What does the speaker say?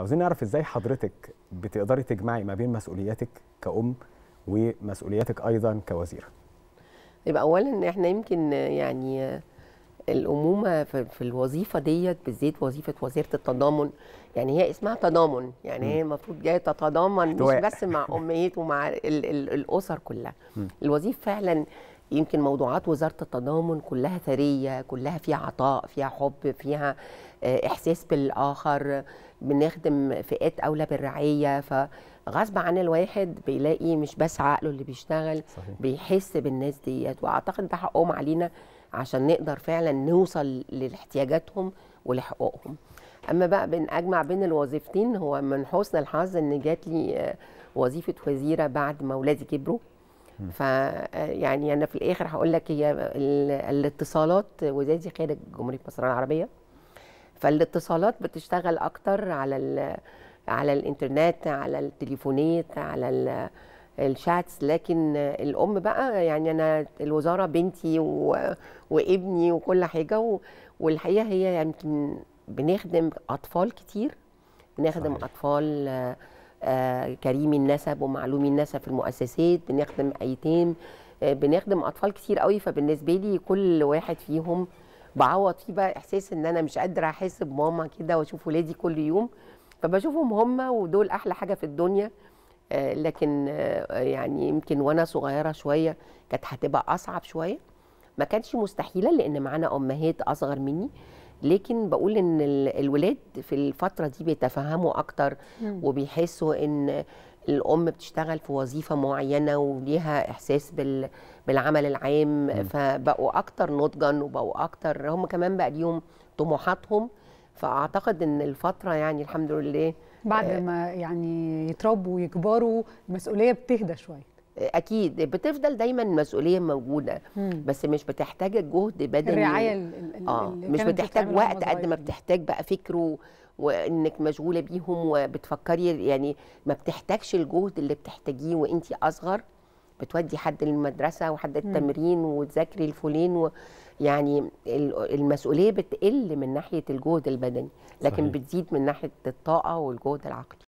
عاوزين نعرف ازاي حضرتك بتقدري تجمعي ما بين مسؤولياتك كأم ومسؤولياتك أيضا كوزيرة يبقى أولا احنا يمكن يعني الأمومة في الوظيفة ديت بالذات وظيفة وزيرة التضامن يعني هي اسمها تضامن يعني هي المفروض جاية تتضامن مش بس مع أمهات ومع الأسر كلها الوظيفة فعلا يمكن موضوعات وزاره التضامن كلها ثريه كلها فيها عطاء فيها حب فيها آه، احساس بالاخر بنخدم فئات اولى بالرعايه فغصب عن الواحد بيلاقي مش بس عقله اللي بيشتغل صحيح. بيحس بالناس ديت واعتقد ده حقهم علينا عشان نقدر فعلا نوصل لاحتياجاتهم ولحقوقهم اما بقى بين اجمع بين الوظيفتين هو من حسن الحظ ان جات لي آه، وظيفه وزيره بعد ما ولادي كبروا آه، يعني انا في الاخر هقول لك هي الاتصالات وزازي خارج جمهوريه مصر العربيه فالاتصالات بتشتغل اكتر على على الانترنت على التليفونات على الشاتس لكن الام بقى يعني انا الوزاره بنتي وابني وكل حاجه والحقيقه هي يمكن يعني بنخدم اطفال كتير بنخدم صحيح. اطفال آه، كريم النسب ومعلوم النسب في المؤسسات بنخدم ايتام آه، بنخدم اطفال كتير قوي فبالنسبه لي كل واحد فيهم بعوض فيه بقى احساس ان انا مش قادره احس بماما كده واشوف ولادي كل يوم فبشوفهم هم ودول احلى حاجه في الدنيا آه، لكن يعني يمكن وانا صغيره شويه كانت هتبقى اصعب شويه ما كانش مستحيله لان معانا امهات اصغر مني لكن بقول ان الولاد في الفتره دي بيتفهموا اكتر وبيحسوا ان الام بتشتغل في وظيفه معينه وليها احساس بال بالعمل العام مم. فبقوا اكتر نضجا وبقوا اكتر هم كمان بقى ليهم طموحاتهم فاعتقد ان الفتره يعني الحمد لله بعد آه، ما يعني يتربوا ويكبروا المسؤوليه بتهدى شويه اكيد بتفضل دايما المسؤوليه موجوده بس مش بتحتاج جهد بدني الرعايه اللي اه اللي مش بتحتاج وقت قد ما بتحتاج بقى فكر وانك مشغوله بيهم وبتفكري يعني ما بتحتاجش الجهد اللي بتحتاجيه وانت اصغر بتودي حد للمدرسه وحد التمرين وتذاكري الفلين و يعني المسؤوليه بتقل من ناحيه الجهد البدني لكن صحيح. بتزيد من ناحيه الطاقه والجهد العقلي